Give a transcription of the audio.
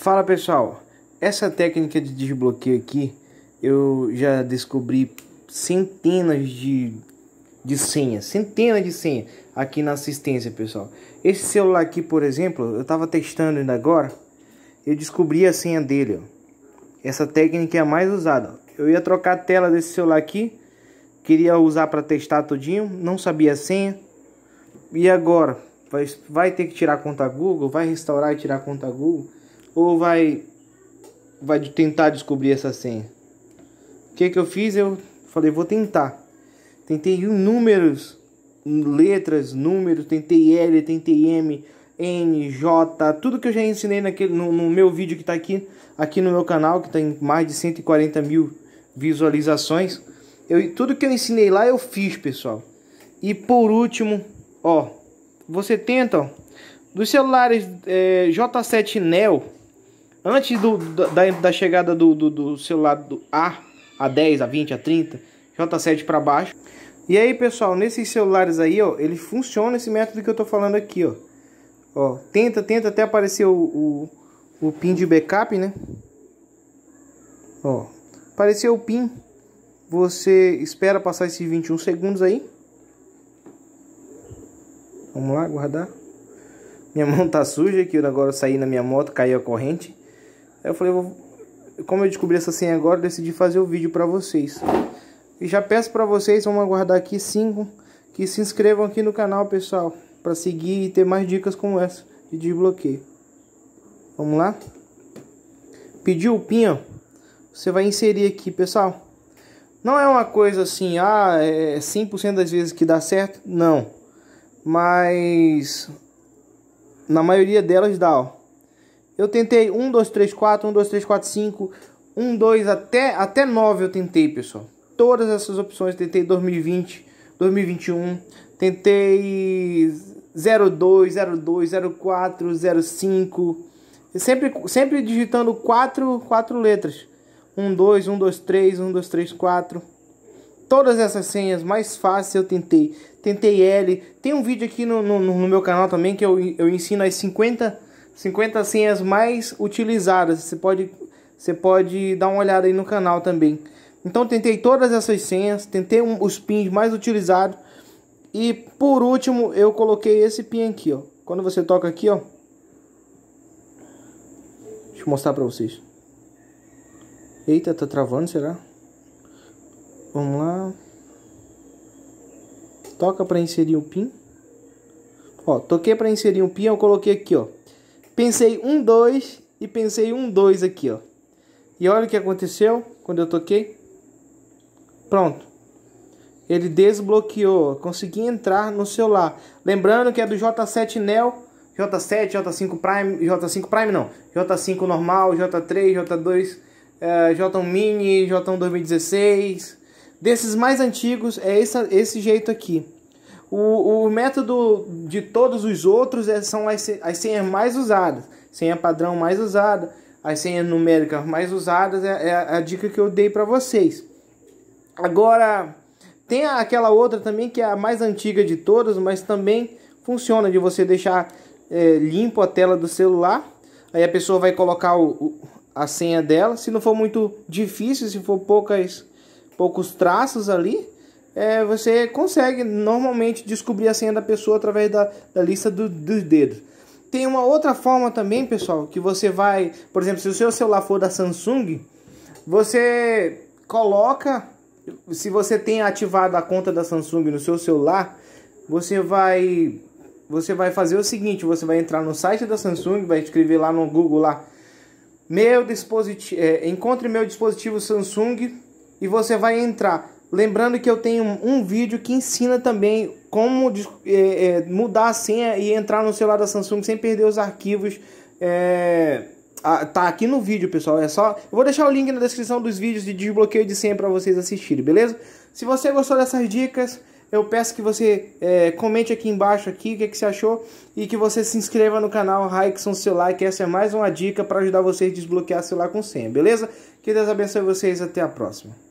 Fala pessoal, essa técnica de desbloqueio aqui eu já descobri centenas de, de senhas, centenas de senhas aqui na assistência pessoal. Esse celular aqui por exemplo, eu estava testando ainda agora, eu descobri a senha dele. Ó. Essa técnica é a mais usada. Eu ia trocar a tela desse celular aqui, queria usar para testar tudinho, não sabia a senha. E agora? Vai, vai ter que tirar a conta Google? Vai restaurar e tirar a conta Google? ou vai vai tentar descobrir essa senha? O que é que eu fiz? Eu falei, vou tentar. Tentei inúmeros letras, números, tentei L, tentei M, N, J, tudo que eu já ensinei naquele, no, no meu vídeo que está aqui, aqui no meu canal, que tem mais de 140 mil visualizações. Eu, tudo que eu ensinei lá eu fiz, pessoal. E por último, ó, você tenta, ó, dos celulares é, eh, J7 Neo, Antes do, da, da chegada do, do, do celular do A, a 10, a 20, a 30, J7 para baixo. E aí, pessoal, nesses celulares aí, ó, ele funciona esse método que eu tô falando aqui, ó. Ó, tenta, tenta até aparecer o, o, o pin de backup, né? Ó, apareceu o pin. Você espera passar esses 21 segundos aí. Vamos lá, guardar. Minha mão tá suja aqui agora eu saí na minha moto, caiu a corrente. Aí eu falei, vou... como eu descobri essa senha agora, decidi fazer o vídeo para vocês. E já peço para vocês, vamos aguardar aqui 5, que se inscrevam aqui no canal, pessoal, para seguir e ter mais dicas como essa de desbloqueio. Vamos lá? Pediu o PIN, ó. Você vai inserir aqui, pessoal. Não é uma coisa assim, ah, é 100% das vezes que dá certo, não. Mas na maioria delas dá, ó. Eu tentei 1, 2, 3, 4, 1, 2, 3, 4, 5, 1, 2, até, até 9 eu tentei, pessoal. Todas essas opções, tentei 2020, 2021, tentei 02, 02, 04, 05, sempre, sempre digitando 4, quatro letras. 1, 2, 1, 2, 3, 1, 2, 3, 4. Todas essas senhas mais fáceis eu tentei. Tentei L. Tem um vídeo aqui no, no, no meu canal também que eu, eu ensino as 50 50 senhas mais utilizadas. Você pode, você pode dar uma olhada aí no canal também. Então tentei todas essas senhas, tentei um, os pins mais utilizados e por último eu coloquei esse pin aqui, ó. Quando você toca aqui, ó, deixa eu mostrar para vocês. Eita, tá travando, será? Vamos lá. Toca para inserir o pin. Ó, toquei para inserir o pin, eu coloquei aqui, ó. Pensei um, dois e pensei um, dois aqui, ó. E olha o que aconteceu quando eu toquei. Pronto. Ele desbloqueou. Consegui entrar no celular. Lembrando que é do J7 Neo. J7, J5 Prime. J5 Prime não. J5 normal, J3, J2, J1 Mini, J1 2016. Desses mais antigos é esse jeito aqui. O, o método de todos os outros é, são as, as senhas mais usadas. Senha padrão mais usada, as senhas numéricas mais usadas é, é a é dica que eu dei para vocês. Agora, tem aquela outra também que é a mais antiga de todas, mas também funciona de você deixar é, limpo a tela do celular. Aí a pessoa vai colocar o, o, a senha dela. Se não for muito difícil, se for poucas, poucos traços ali, é, você consegue normalmente descobrir a senha da pessoa através da, da lista do, dos dedos. Tem uma outra forma também, pessoal, que você vai, por exemplo, se o seu celular for da Samsung, você coloca, se você tem ativado a conta da Samsung no seu celular, você vai você vai fazer o seguinte, você vai entrar no site da Samsung, vai escrever lá no Google lá, meu dispositivo, é, encontre meu dispositivo Samsung e você vai entrar Lembrando que eu tenho um vídeo que ensina também como é, é, mudar a senha e entrar no celular da Samsung sem perder os arquivos. É, tá aqui no vídeo, pessoal. É só. Eu vou deixar o link na descrição dos vídeos de desbloqueio de senha para vocês assistirem, beleza? Se você gostou dessas dicas, eu peço que você é, comente aqui embaixo aqui o que, é que você achou e que você se inscreva no canal Raikson Celular, que essa é mais uma dica para ajudar vocês a desbloquear celular com senha, beleza? Que Deus abençoe vocês até a próxima.